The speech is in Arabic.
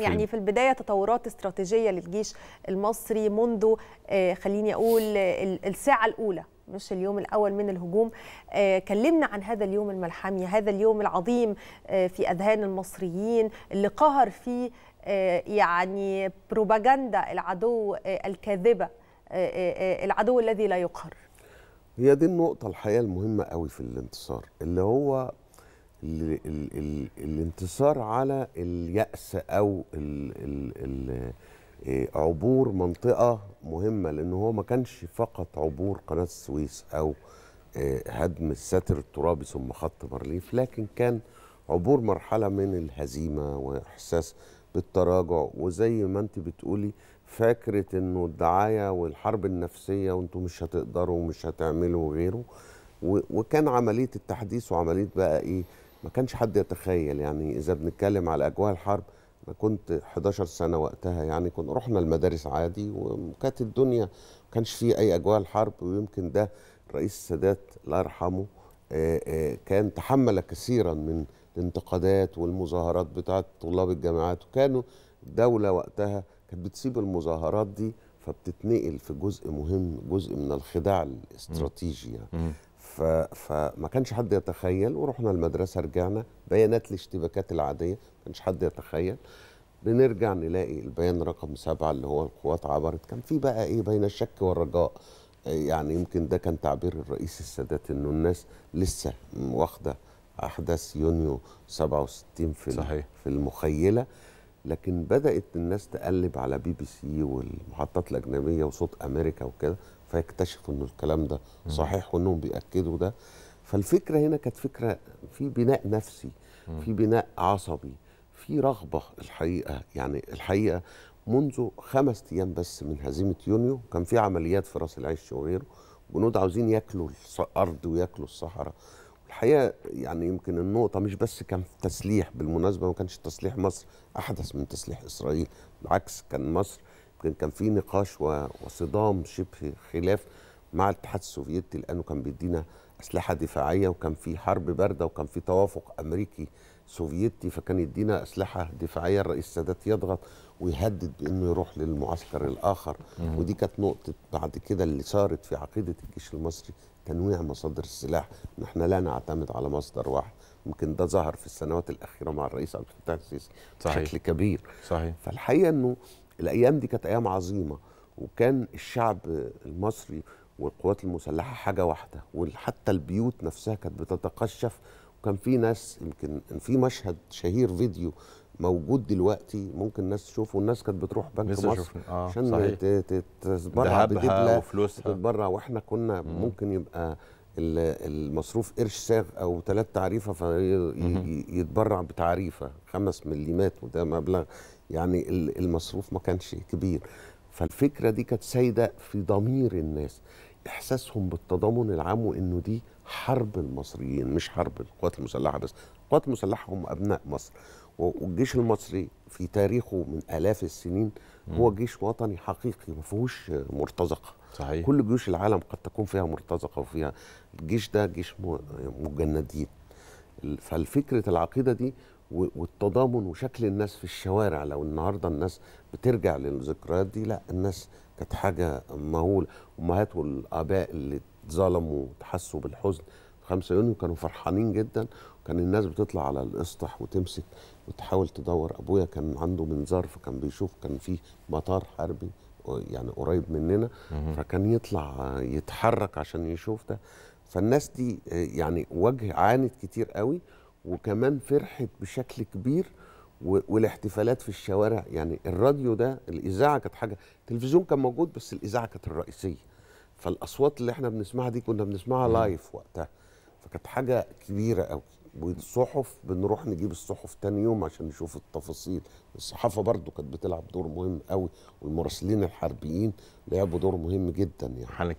يعني في البدايه تطورات استراتيجيه للجيش المصري منذ آه، خليني اقول آه، الساعه الاولى مش اليوم الاول من الهجوم آه، كلمنا عن هذا اليوم الملحمي هذا اليوم العظيم في اذهان المصريين اللي قهر فيه يعني بروباجندا العدو الكاذبه العدو الذي لا يقهر هي دي النقطة الحقيقة المهمة قوي في الانتصار اللي هو ال الانتصار على اليأس أو الـ الـ الـ آه، عبور منطقة مهمة لأن هو ما كانش فقط عبور قناة السويس أو آه، هدم الساتر الترابي ثم خط بارليف لكن كان عبور مرحلة من الهزيمة وإحساس بالتراجع وزي ما أنت بتقولي فكرة أنه الدعاية والحرب النفسية وأنتم مش هتقدروا ومش هتعملوا وغيره وكان عمليه التحديث وعمليه بقى ايه ما كانش حد يتخيل يعني اذا بنتكلم على اجواء الحرب انا كنت 11 سنه وقتها يعني كنا رحنا المدارس عادي وكانت الدنيا ما كانش في اي اجواء الحرب ويمكن ده الرئيس السادات الله يرحمه كان تحمل كثيرا من الانتقادات والمظاهرات بتاعت طلاب الجامعات وكانوا الدوله وقتها كانت بتسيب المظاهرات دي فبتتنقل في جزء مهم جزء من الخداع الاستراتيجي يعني ف... فما كانش حد يتخيل ورحنا المدرسه رجعنا بيانات الاشتباكات العاديه ما كانش حد يتخيل بنرجع نلاقي البيان رقم سبعة اللي هو القوات عبرت كان في بقى ايه بين الشك والرجاء يعني يمكن ده كان تعبير الرئيس السادات انه الناس لسه واخده احداث يونيو 67 في صحيح. في المخيله لكن بدات الناس تقلب على بي بي سي والمحطات الاجنبيه وصوت امريكا وكده فيكتشفوا ان الكلام ده صحيح وانهم بياكدوا ده فالفكره هنا كانت فكره في بناء نفسي في بناء عصبي في رغبه الحقيقه يعني الحقيقه منذ خمس ايام بس من هزيمه يونيو كان في عمليات في راس العش وغيره جنود عاوزين ياكلوا الارض وياكلوا الصحراء الحقيقه يعني يمكن النقطه مش بس كان في تسليح بالمناسبه ما كانش تسليح مصر احدث من تسليح اسرائيل بالعكس كان مصر يمكن كان في نقاش وصدام شبه خلاف مع الاتحاد السوفيتي لانه كان بيدينا اسلحه دفاعيه وكان في حرب بارده وكان في توافق امريكي سوفيتي فكان يدينا اسلحه دفاعيه الرئيس السادات يضغط ويهدد بانه يروح للمعسكر الاخر ودي كانت نقطه بعد كده اللي صارت في عقيده الجيش المصري تنويع مصادر السلاح ان احنا لا نعتمد على مصدر واحد يمكن ده ظهر في السنوات الاخيره مع الرئيس عبد الفتاح السيسي بشكل كبير صحيح فالحقيقه انه الايام دي كانت ايام عظيمه وكان الشعب المصري والقوات المسلحه حاجه واحده وحتى البيوت نفسها كانت بتتقشف وكان في ناس يمكن في مشهد شهير فيديو موجود دلوقتي ممكن الناس تشوفه الناس كانت بتروح بنك مصر آه عشان تتبرع بدبله تتبرع واحنا كنا مم. ممكن يبقى المصروف قرش ساغ او ثلاث تعريفه فيتبرع بتعريفه خمس مليمات وده مبلغ يعني المصروف ما كانش كبير فالفكره دي كانت سايده في ضمير الناس احساسهم بالتضامن العام وانه دي حرب المصريين مش حرب القوات المسلحه بس القوات المسلحه هم ابناء مصر والجيش المصري في تاريخه من الاف السنين هو جيش وطني حقيقي ما فيهوش مرتزقه صحيح كل جيوش العالم قد تكون فيها مرتزقه وفيها الجيش ده جيش مجندين فالفكره العقيده دي والتضامن وشكل الناس في الشوارع لو النهارده الناس بترجع للذكريات دي لا الناس كانت حاجه مهوله امهات والاباء اللي اتظلموا وتحسوا بالحزن 5 يونيو كانوا فرحانين جدا وكان الناس بتطلع على الاسطح وتمسك وتحاول تدور ابويا كان عنده منظار فكان بيشوف كان في مطار حربي يعني قريب مننا فكان يطلع يتحرك عشان يشوف ده فالناس دي يعني وجه عانت كتير قوي وكمان فرحت بشكل كبير والاحتفالات في الشوارع يعني الراديو ده الاذاعه كانت حاجه التلفزيون كان موجود بس الاذاعه كانت الرئيسيه فالاصوات اللي احنا بنسمعها دي كنا بنسمعها لايف وقتها فكانت حاجه كبيره قوي والصحف بنروح نجيب الصحف تاني يوم عشان نشوف التفاصيل الصحافه برضو كانت بتلعب دور مهم قوي والمراسلين الحربيين لعبوا دور مهم جدا يعني